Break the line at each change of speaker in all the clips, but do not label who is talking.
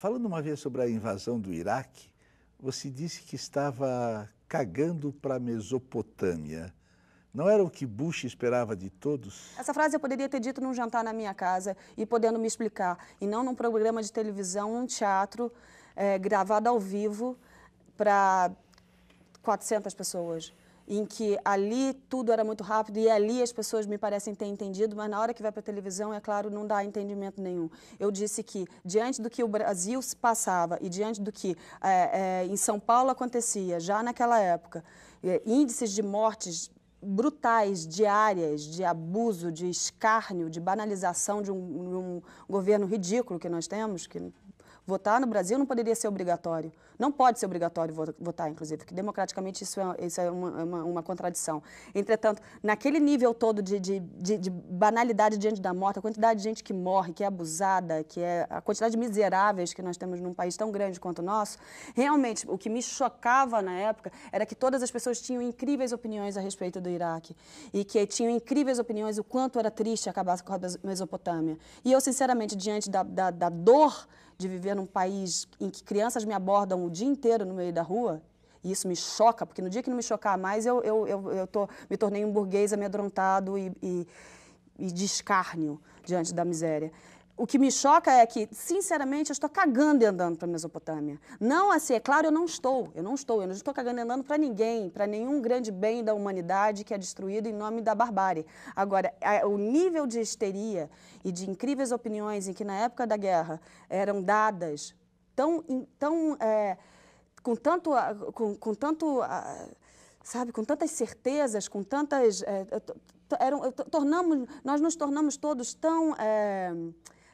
Falando uma vez sobre a invasão do Iraque, você disse que estava cagando para a Mesopotâmia. Não era o que Bush esperava de todos? Essa frase eu poderia ter dito num jantar na minha casa e podendo me explicar, e não num programa de televisão, num teatro é, gravado ao vivo para 400 pessoas em que ali tudo era muito rápido e ali as pessoas me parecem ter entendido, mas na hora que vai para a televisão, é claro, não dá entendimento nenhum. Eu disse que, diante do que o Brasil se passava e diante do que é, é, em São Paulo acontecia, já naquela época, é, índices de mortes brutais, diárias, de abuso, de escárnio, de banalização de um, um governo ridículo que nós temos, que Votar no Brasil não poderia ser obrigatório. Não pode ser obrigatório votar, inclusive, porque democraticamente isso é, isso é uma, uma, uma contradição. Entretanto, naquele nível todo de, de, de, de, banalidade diante da morte, a quantidade de gente que morre, que é abusada, que é a quantidade de miseráveis que nós temos num país tão grande quanto o nosso, realmente o que me chocava na época era que todas as pessoas tinham incríveis opiniões a respeito do Iraque e que tinham incríveis opiniões o quanto era triste acabar com a Mesopotâmia. E eu, sinceramente, diante da, da, da dor de viver num país em que crianças me abordam o dia inteiro no meio da rua, e isso me choca, porque no dia que não me chocar mais, eu, eu, eu, eu tô, me tornei um burguês amedrontado e, e, e de escárnio diante da miséria o que me choca é que, sinceramente, eu estou cagando e andando para a Mesopotâmia. Não, assim, é claro, eu não estou, eu não estou, eu não estou cagando e andando para ninguém, para nenhum grande bem da humanidade que é destruído em nome da barbárie. Agora, a, o nível de histeria e de incríveis opiniões em que, na época da guerra, eram dadas tão, tão é, com tanto, com, com tanto sabe, com tantas certezas, com tantas... É, eram, tornamos, nós nos tornamos todos tão... É,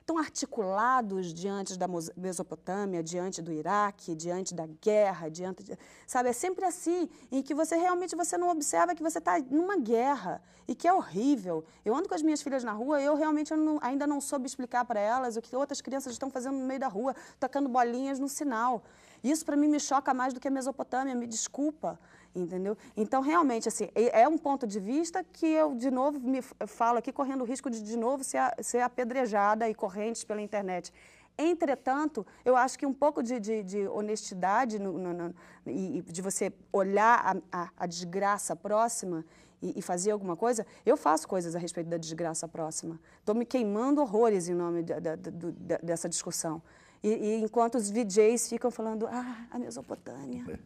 estão articulados diante da Mesopotâmia, diante do Iraque, diante da guerra, diante, de, sabe, é sempre assim, em que você realmente você não observa que você está numa guerra e que é horrível. Eu ando com as minhas filhas na rua, eu realmente não, ainda não soube explicar para elas o que outras crianças estão fazendo no meio da rua, tocando bolinhas no sinal. Isso para mim me choca mais do que a Mesopotâmia, me desculpa, entendeu? Então, realmente, assim, é um ponto de vista que eu, de novo, me falo aqui correndo o risco de, de novo, ser, ser apedrejada e correntes pela internet. Entretanto, eu acho que um pouco de, de, de honestidade no, no, no, e, de você olhar a, a, a desgraça próxima e, e, fazer alguma coisa, eu faço coisas a respeito da desgraça próxima. Estou me queimando horrores em nome da, da, dessa discussão. E, e enquanto os DJs ficam falando, ah, a Mesopotâmia. É.